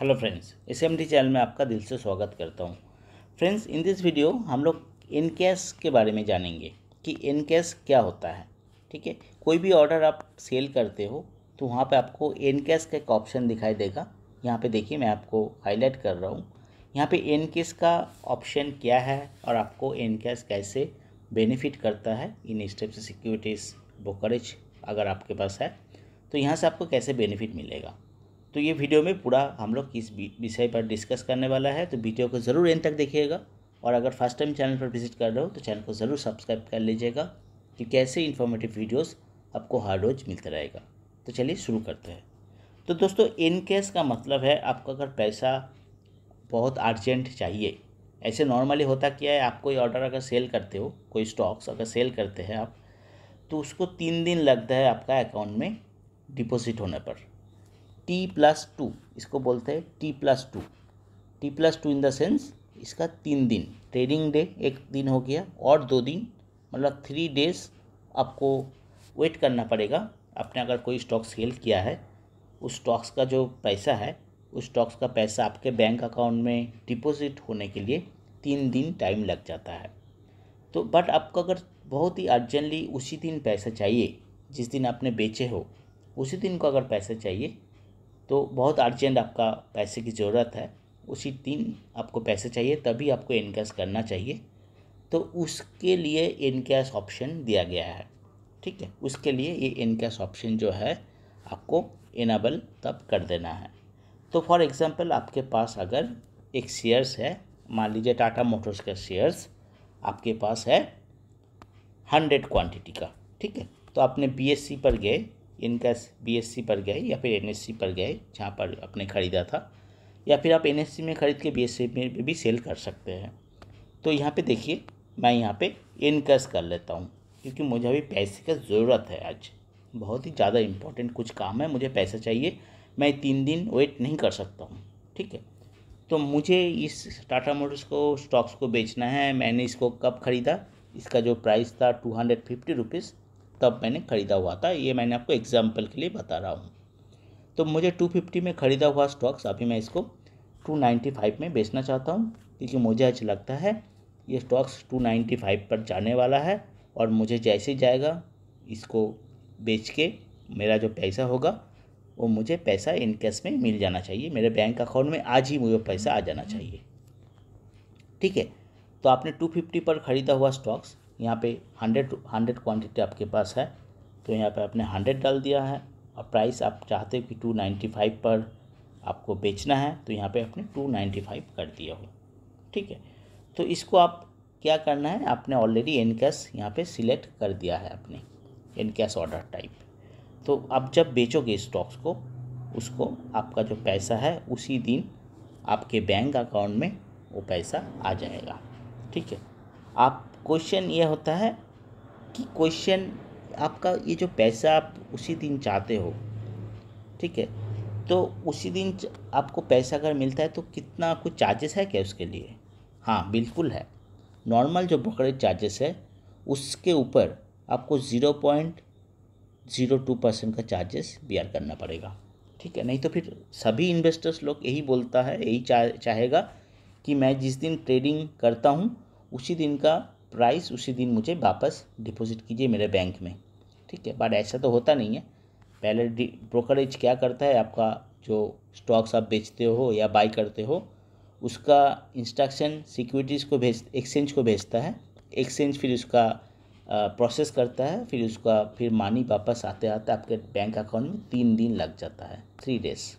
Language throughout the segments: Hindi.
hello friends S M channel में आपका दिल से स्वागत करता हूँ फ्रेंड्स इन दिस वीडियो हम लोग एन के बारे में जानेंगे कि एन क्या होता है ठीक है कोई भी ऑर्डर आप सेल करते हो तो वहाँ पे आपको एन का एक ऑप्शन दिखाई देगा यहाँ पे देखिए मैं आपको हाईलाइट कर रहा हूँ यहाँ पे एन का ऑप्शन क्या है और आपको एन कैसे बेनिफिट करता है इन स्टेप्स सिक्योरिटीज़ ब्रोकरेज अगर आपके पास है तो यहाँ से आपको कैसे बेनिफिट मिलेगा तो ये वीडियो में पूरा हम लोग किस विषय पर डिस्कस करने वाला है तो वीडियो को ज़रूर एंड तक देखिएगा और अगर फर्स्ट टाइम चैनल पर विजिट कर रहे हो तो चैनल को ज़रूर सब्सक्राइब कर लीजिएगा कि कैसे इन्फॉर्मेटिव वीडियोस आपको हर रोज़ मिलता रहेगा तो चलिए शुरू करते हैं तो दोस्तों इन केस का मतलब है आपको अगर पैसा बहुत अर्जेंट चाहिए ऐसे नॉर्मली होता क्या है आप कोई ऑर्डर अगर सेल करते हो कोई स्टॉक्स अगर सेल करते हैं आप तो उसको तीन दिन लगता है आपका अकाउंट में डिपॉजिट होने पर टी प्लस टू इसको बोलते हैं T plus two T plus two in the sense इसका तीन दिन ट्रेडिंग डे एक दिन हो गया और दो दिन मतलब थ्री डेज आपको वेट करना पड़ेगा आपने अगर कोई स्टॉक सेल किया है उस स्टॉक्स का जो पैसा है उस स्टॉक्स का पैसा आपके बैंक अकाउंट में डिपॉजिट होने के लिए तीन दिन टाइम लग जाता है तो बट आपको अगर बहुत ही अर्जेंटली उसी दिन पैसा चाहिए जिस दिन आपने बेचे हो उसी दिन को अगर पैसा चाहिए तो बहुत अर्जेंट आपका पैसे की ज़रूरत है उसी दिन आपको पैसे चाहिए तभी आपको इनकैश करना चाहिए तो उसके लिए इनकैश ऑप्शन दिया गया है ठीक है उसके लिए ये इनकैश ऑप्शन जो है आपको इनेबल तब कर देना है तो फॉर एग्ज़ाम्पल आपके पास अगर एक शेयर्स है मान लीजिए टाटा मोटर्स का शेयर्स आपके पास है हंड्रेड क्वांटिटी का ठीक है तो आपने बी पर गए इनका बीएससी पर गए या फिर एनएससी पर गए जहाँ पर आपने ख़रीदा था या फिर आप एनएससी में ख़रीद के बीएससी में भी सेल कर सकते हैं तो यहाँ पे देखिए मैं यहाँ पे इनकस कर लेता हूँ क्योंकि मुझे अभी पैसे का ज़रूरत है आज बहुत ही ज़्यादा इम्पोर्टेंट कुछ काम है मुझे पैसा चाहिए मैं तीन दिन वेट नहीं कर सकता हूँ ठीक है तो मुझे इस टाटा मोटर्स को स्टॉक्स को बेचना है मैंने इसको कब ख़रीदा इसका जो प्राइस था टू हंड्रेड फिफ्टी रुपीज़ तब मैंने ख़रीदा हुआ था ये मैंने आपको एग्जाम्पल के लिए बता रहा हूँ तो मुझे टू फिफ्टी में ख़रीदा हुआ स्टॉक्स अभी मैं इसको टू नाइन्टी फाइव में बेचना चाहता हूँ क्योंकि मुझे अच्छा लगता है ये स्टॉक्स टू नाइन्टी फाइव पर जाने वाला है और मुझे जैसे जाएगा इसको बेच के मेरा जो पैसा होगा वो मुझे पैसा इन में मिल जाना चाहिए मेरे बैंक अकाउंट में आज ही मुझे पैसा आ जाना चाहिए ठीक है तो आपने टू फिफ्टी पर ख़रीदा हुआ स्टॉक्स यहाँ पे हंड्रेड हंड्रेड क्वान्टिटी आपके पास है तो यहाँ पे आपने हंड्रेड डाल दिया है और प्राइस आप चाहते हो कि टू नाइन्टी फाइव पर आपको बेचना है तो यहाँ पे आपने टू नाइन्टी फाइव कर दिया हो ठीक है तो इसको आप क्या करना है आपने ऑलरेडी एन कैश यहाँ पर सिलेक्ट कर दिया है आपने एन कैश ऑर्डर टाइप तो आप जब बेचोगे स्टॉक्स को उसको आपका जो पैसा है उसी दिन आपके बैंक अकाउंट में वो पैसा आ जाएगा ठीक है आप क्वेश्चन ये होता है कि क्वेश्चन आपका ये जो पैसा आप उसी दिन चाहते हो ठीक है तो उसी दिन आपको पैसा अगर मिलता है तो कितना कुछ चार्जेस है क्या उसके लिए हाँ बिल्कुल है नॉर्मल जो ब्रोकरेज चार्जेस है उसके ऊपर आपको zero point zero two percent का चार्जेस बियर करना पड़ेगा ठीक है नहीं तो फिर सभी इन्वेस्टर्स लोग यही बोलता है यही चाह चाहेगा कि मैं जिस दिन ट्रेडिंग करता हूँ उसी दिन का प्राइस उसी दिन मुझे वापस डिपॉजिट कीजिए मेरे बैंक में ठीक है बट ऐसा तो होता नहीं है पहले ब्रोकरेज क्या करता है आपका जो स्टॉक्स आप बेचते हो या बाई करते हो उसका इंस्ट्रक्शन सिक्योरिटीज़ को भेज एक्सचेंज को भेजता है एक्सचेंज फिर उसका प्रोसेस करता है फिर उसका फिर मानी वापस आते आते आपके बैंक अकाउंट में तीन दिन लग जाता है थ्री डेज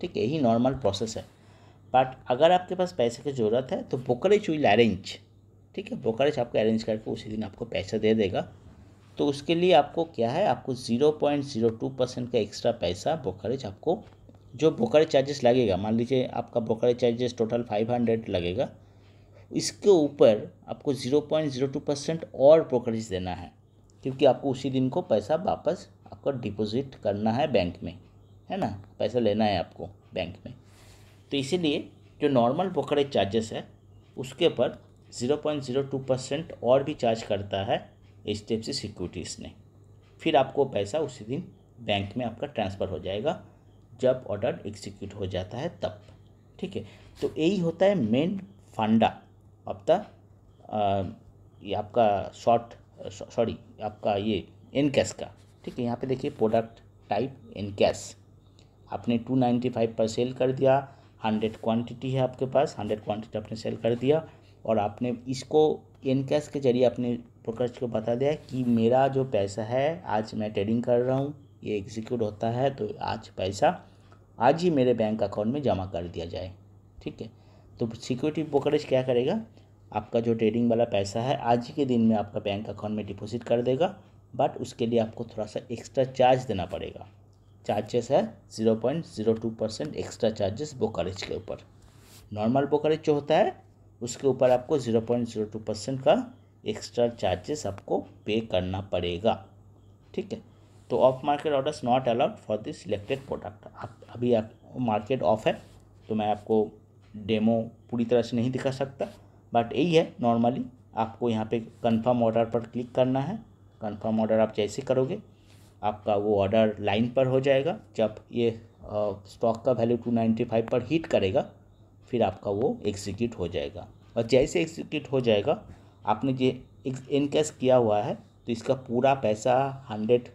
ठीक है यही नॉर्मल प्रोसेस है बट अगर आपके पास पैसे की ज़रूरत है तो ब्रोकरेज विल अरेंज ठीक है ब्रोकरेज आपको अरेंज करके उसी दिन आपको पैसा दे देगा तो उसके लिए आपको क्या है आपको zero point zero two percent का एक्स्ट्रा पैसा ब्रोकरेज आपको जो ब्रोकरेज चार्जेस लगेगा मान लीजिए आपका brokerage charges total five hundred लगेगा इसके ऊपर आपको zero point zero two percent और ब्रोकरेज देना है क्योंकि आपको उसी दिन को पैसा वापस आपका डिपोज़िट करना है बैंक में है ना पैसा लेना है आपको बैंक में तो इसीलिए जो नॉर्मल ब्रोकरेज चार्जेस है उसके ऊपर zero point zero two percent और भी चार्ज करता है H D F C Securities ने फिर आपको पैसा उसी दिन बैंक में आपका ट्रांसफ़र हो जाएगा जब ऑर्डर एग्जीक्यूट हो जाता है तब ठीक है तो यही होता है मेन फंडा ऑफ द ये आपका शॉर्ट सॉरी आपका ये इन कैश का ठीक है यहाँ पे देखिए प्रोडक्ट टाइप इन कैश आपने टू नाइन्टी फाइव पर सेल कर दिया हंड्रेड क्वांटिटी है आपके पास हंड्रेड क्वांटिटी आपने सेल कर दिया और आपने इसको एन कैश के जरिए अपने ब्रोकर्स को बता दिया कि मेरा जो पैसा है आज मैं ट्रेडिंग कर रहा हूँ ये एग्जीक्यूट होता है तो आज पैसा आज ही मेरे बैंक अकाउंट में जमा कर दिया जाए ठीक है तो सिक्योरिटी ब्रोकरेज क्या करेगा आपका जो ट्रेडिंग वाला पैसा है आज ही के दिन में आपका बैंक अकाउंट में डिपॉजिट कर देगा बट उसके लिए आपको थोड़ा सा एक्स्ट्रा चार्ज देना पड़ेगा चार्जेस है zero point zero two percent extra charges brokerage के ऊपर नॉर्मल ब्रोकरेज जो होता है उसके ऊपर आपको zero point zero two percent का एक्स्ट्रा चार्जेस आपको पे करना पड़ेगा ठीक है तो off market orders not allowed for this selected product आप अभी आप मार्केट ऑफ है तो मैं आपको डेमो पूरी तरह से नहीं दिखा सकता बट यही है नॉर्मली आपको यहाँ पे कंफर्म ऑर्डर पर क्लिक करना है कंफर्म ऑर्डर आप जैसे करोगे आपका वो ऑर्डर लाइन पर हो जाएगा जब ये स्टॉक का वैल्यू टू नाइन्टी फाइव पर हीट करेगा फिर आपका वो एग्जीक्यूट हो जाएगा और जैसे एग्जीक्यूट हो जाएगा आपने जो इनकेस किया हुआ है तो इसका पूरा पैसा हंड्रेड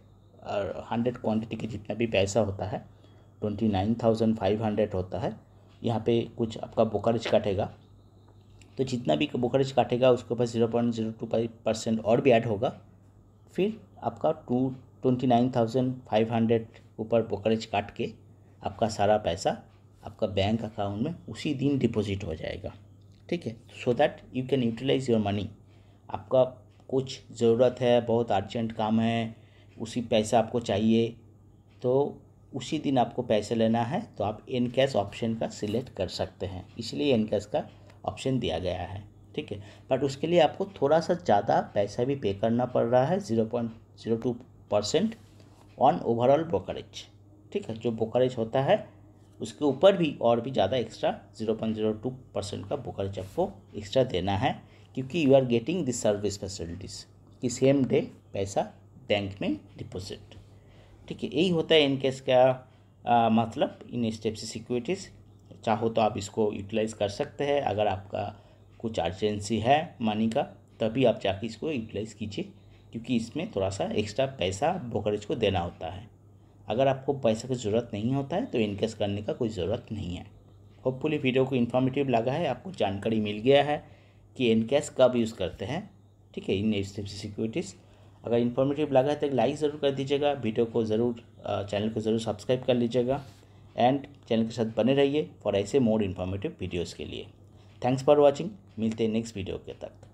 हंड्रेड क्वान्टिटी के जितना भी पैसा होता है twenty nine thousand five hundred होता है यहाँ पे कुछ आपका ब्रोकरेज काटेगा तो जितना भी ब्रोकरेज काटेगा उसके ऊपर zero point zero two five percent और भी ऐड होगा फिर आपका two twenty nine thousand five hundred ऊपर ब्रोकरेज काट के आपका सारा पैसा आपका बैंक अकाउंट में उसी दिन डिपॉजिट हो जाएगा ठीक है so that you can utilise your money आपका कुछ ज़रूरत है बहुत अर्जेंट काम है उसी पैसा आपको चाहिए तो उसी दिन आपको पैसे लेना है तो आप इन कैश ऑप्शन का सिलेक्ट कर सकते हैं इसलिए इन कैश का ऑप्शन दिया गया है ठीक है बट उसके लिए आपको थोड़ा सा ज़्यादा पैसा भी पे करना पड़ रहा है zero point zero two percent on overall brokerage ठीक है जो ब्रोकरेज होता है उसके ऊपर भी और भी ज़्यादा extra zero point zero two percent का ब्रोकरेज आपको एक्स्ट्रा देना है क्योंकि you are getting this service facilities कि सेम डे पैसा बैंक में डिपॉजिट ठीक है यही होता है इनकेस का आ, मतलब इन स्टेप से सिक्योरिटीज़ चाहो तो आप इसको यूटिलाइज़ कर सकते हैं अगर आपका कुछ अर्जेंसी है मनी का तभी आप जाके इसको यूटिलाइज़ कीजिए क्योंकि इसमें थोड़ा सा एक्स्ट्रा पैसा ब्रोकरेज को देना होता है अगर आपको पैसे की ज़रूरत नहीं होता है तो इन्वेस्ट करने का कोई ज़रूरत नहीं है होपफुली वीडियो को इन्फॉर्मेटिव लगा है आपको जानकारी मिल गया है कि इनकेस कब यूज़ करते हैं ठीक है इन सिक्योरिटीज़ अगर इन्फॉर्मेटिव लगा है तो लाइक ज़रूर कर दीजिएगा वीडियो को ज़रूर चैनल को ज़रूर सब्सक्राइब कर लीजिएगा एंड चैनल के साथ बने रहिए फॉर ऐसे मोर इन्फॉर्मेटिव वीडियोज़ के लिए थैंक्स फॉर वॉचिंग मिलते हैं नेक्स्ट वीडियो के तक